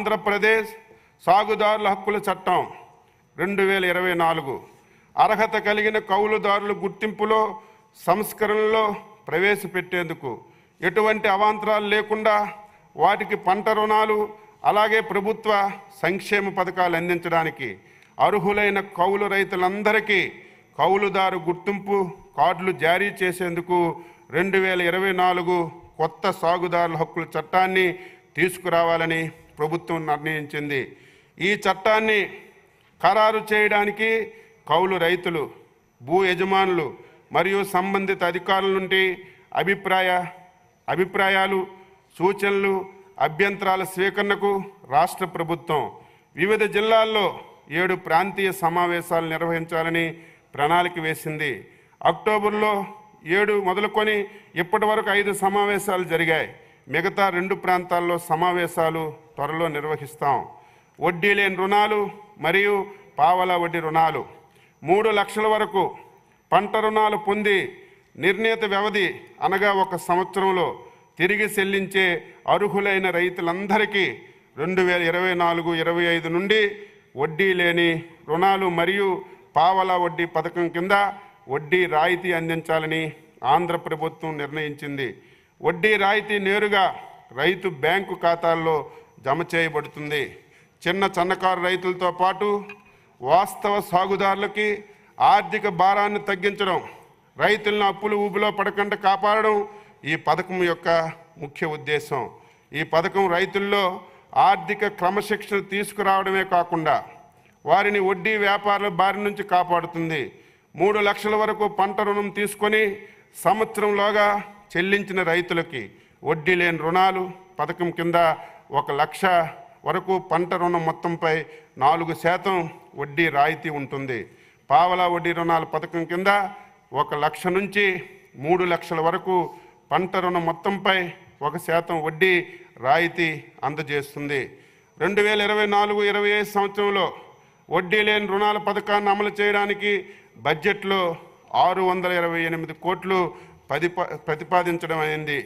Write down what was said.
ఆంధ్రప్రదేశ్ సాగుదారుల హక్కుల చట్టం రెండు వేల ఇరవై నాలుగు అర్హత కలిగిన కౌలుదారుల గుర్తింపులో సంస్కరణలో ప్రవేశపెట్టేందుకు ఎటువంటి అవాంతరాలు లేకుండా వాటికి పంట రుణాలు అలాగే ప్రభుత్వ సంక్షేమ పథకాలు అందించడానికి అర్హులైన కౌలు రైతులందరికీ కౌలుదారు గుర్తింపు కార్డులు జారీ చేసేందుకు రెండు వేల ఇరవై నాలుగు కొత్త సాగుదారుల హక్కుల చట్టాన్ని తీసుకురావాలని ప్రభుత్వం నిర్ణయించింది ఈ చట్టాన్ని ఖరారు చేయడానికి కౌలు రైతులు భూ యజమానులు మరియు సంబంధిత అధికారుల నుండి అభిప్రాయ అభిప్రాయాలు సూచనలు అభ్యంతరాల స్వీకరణకు రాష్ట్ర ప్రభుత్వం వివిధ జిల్లాల్లో ఏడు ప్రాంతీయ సమావేశాలు నిర్వహించాలని ప్రణాళిక వేసింది అక్టోబర్లో ఏడు మొదలుకొని ఇప్పటి వరకు ఐదు సమావేశాలు జరిగాయి మిగతా రెండు ప్రాంతాల్లో సమావేశాలు త్వరలో నిర్వహిస్తాం వడ్డీ లేని రుణాలు మరియు పావల వడ్డీ రుణాలు మూడు లక్షల వరకు పంట రుణాలు పొంది నిర్ణీత వ్యవధి అనగా ఒక సంవత్సరంలో తిరిగి చెల్లించే అర్హులైన రైతులందరికీ రెండు వేల ఇరవై నాలుగు ఇరవై ఐదు నుండి వడ్డీ లేని రుణాలు మరియు పావలా వడ్డీ పథకం కింద వడ్డీ రాయితీ అందించాలని ఆంధ్ర ప్రభుత్వం నిర్ణయించింది వడ్డీ రాయితీ నేరుగా రైతు బ్యాంకు ఖాతాల్లో జమ చేయబడుతుంది చిన్న చిన్నకారు రైతులతో పాటు వాస్తవ సాగుదారులకి ఆర్థిక భారాన్ని తగ్గించడం రైతులను అప్పులు ఊపిలో పడకుండా కాపాడడం ఈ పథకం యొక్క ముఖ్య ఉద్దేశం ఈ పథకం రైతుల్లో ఆర్థిక క్రమశిక్షణ తీసుకురావడమే కాకుండా వారిని వడ్డీ వ్యాపారుల బారి నుంచి కాపాడుతుంది మూడు లక్షల వరకు పంట రుణం తీసుకొని సంవత్సరంలోగా చెల్లించిన రైతులకి వడ్డీ లేని రుణాలు పథకం కింద ఒక లక్ష వరకు పంట రుణం మొత్తంపై నాలుగు శాతం వడ్డీ రాయితీ ఉంటుంది పావలా వడ్డీ రుణాల పథకం కింద ఒక లక్ష నుంచి మూడు లక్షల వరకు పంట రుణం మొత్తంపై ఒక శాతం వడ్డీ రాయితీ అందజేస్తుంది రెండు వేల ఇరవై నాలుగు ఇరవై ఐదు సంవత్సరంలో వడ్డీ లేని రుణాల పథకాన్ని అమలు చేయడానికి బడ్జెట్లో ఆరు వందల ఇరవై ఎనిమిది కోట్లు ప్రతిపా ప్రతిపాదించడం అయింది